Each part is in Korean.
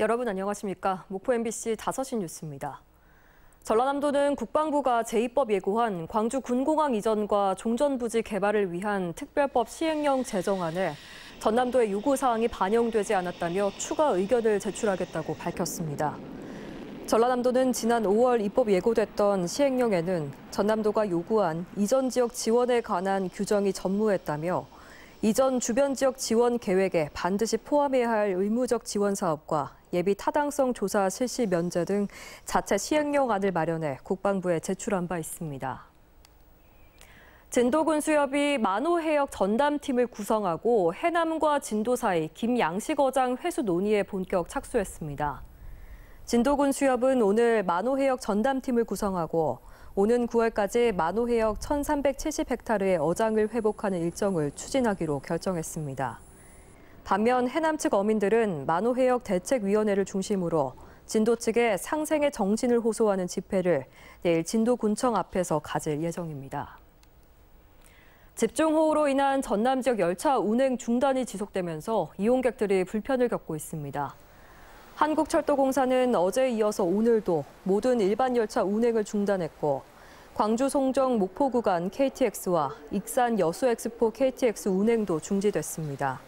여러분 안녕하십니까? 목포 MBC 5시 뉴스입니다. 전라남도는 국방부가 제2법 예고한 광주 군공항 이전과 종전부지 개발을 위한 특별법 시행령 제정안에 전남도의 요구사항이 반영되지 않았다며 추가 의견을 제출하겠다고 밝혔습니다. 전라남도는 지난 5월 입법 예고됐던 시행령에는 전남도가 요구한 이전 지역 지원에 관한 규정이 전무했다며 이전 주변 지역 지원 계획에 반드시 포함해야 할 의무적 지원 사업과 예비 타당성 조사 실시 면제 등 자체 시행령안을 마련해 국방부에 제출한 바 있습니다. 진도군수협이 만호해역 전담팀을 구성하고 해남과 진도 사이 김양식 어장 회수 논의에 본격 착수했습니다. 진도군 수협은 오늘 만호해역 전담팀을 구성하고 오는 9월까지 만호해역 1,370헥타르의 어장을 회복하는 일정을 추진하기로 결정했습니다. 반면 해남 측 어민들은 만호해역 대책위원회를 중심으로 진도 측에 상생의 정신을 호소하는 집회를 내일 진도군청 앞에서 가질 예정입니다. 집중호우로 인한 전남 지역 열차 운행 중단이 지속되면서 이용객들이 불편을 겪고 있습니다. 한국철도공사는 어제 에 이어서 오늘도 모든 일반 열차 운행을 중단했고 광주 송정 목포 구간 KTX와 익산 여수 엑스포 KTX 운행도 중지됐습니다.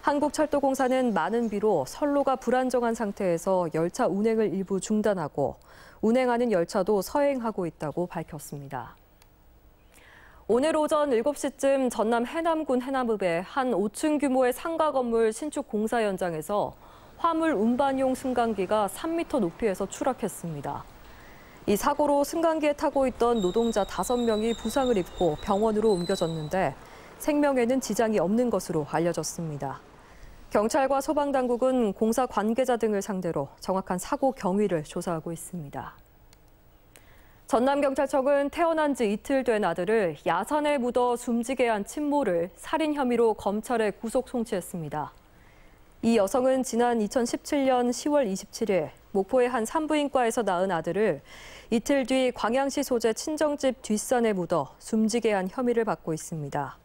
한국철도공사는 많은 비로 선로가 불안정한 상태에서 열차 운행을 일부 중단하고 운행하는 열차도 서행하고 있다고 밝혔습니다. 오늘 오전 7시쯤 전남 해남군 해남읍의 한 5층 규모의 상가 건물 신축 공사 현장에서 화물 운반용 승강기가 3m 높이에서 추락했습니다. 이 사고로 승강기에 타고 있던 노동자 5명이 부상을 입고 병원으로 옮겨졌는데 생명에는 지장이 없는 것으로 알려졌습니다. 경찰과 소방당국은 공사 관계자 등을 상대로 정확한 사고 경위를 조사하고 있습니다. 전남경찰청은 태어난 지 이틀 된 아들을 야산에 묻어 숨지게 한 친모를 살인 혐의로 검찰에 구속 송치했습니다. 이 여성은 지난 2017년 10월 27일 목포의 한 산부인과에서 낳은 아들을 이틀 뒤 광양시 소재 친정집 뒷산에 묻어 숨지게 한 혐의를 받고 있습니다.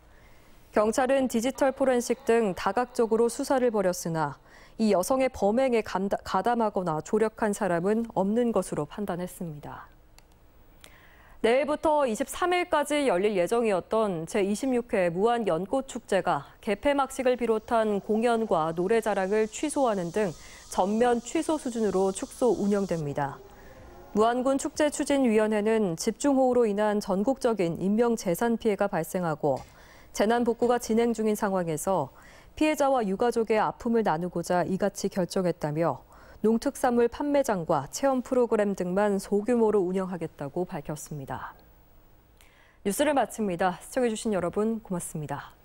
경찰은 디지털 포렌식 등 다각적으로 수사를 벌였으나 이 여성의 범행에 가담하거나 조력한 사람은 없는 것으로 판단했습니다. 내일부터 23일까지 열릴 예정이었던 제26회 무한 연꽃축제가 개폐막식을 비롯한 공연과 노래 자랑을 취소하는 등 전면 취소 수준으로 축소 운영됩니다. 무안군 축제 추진위원회는 집중호우로 인한 전국적인 인명재산 피해가 발생하고 재난 복구가 진행 중인 상황에서 피해자와 유가족의 아픔을 나누고자 이같이 결정했다며 농특산물 판매장과 체험 프로그램 등만 소규모로 운영하겠다고 밝혔습니다. 뉴스를 마칩니다. 시청해주신 여러분 고맙습니다.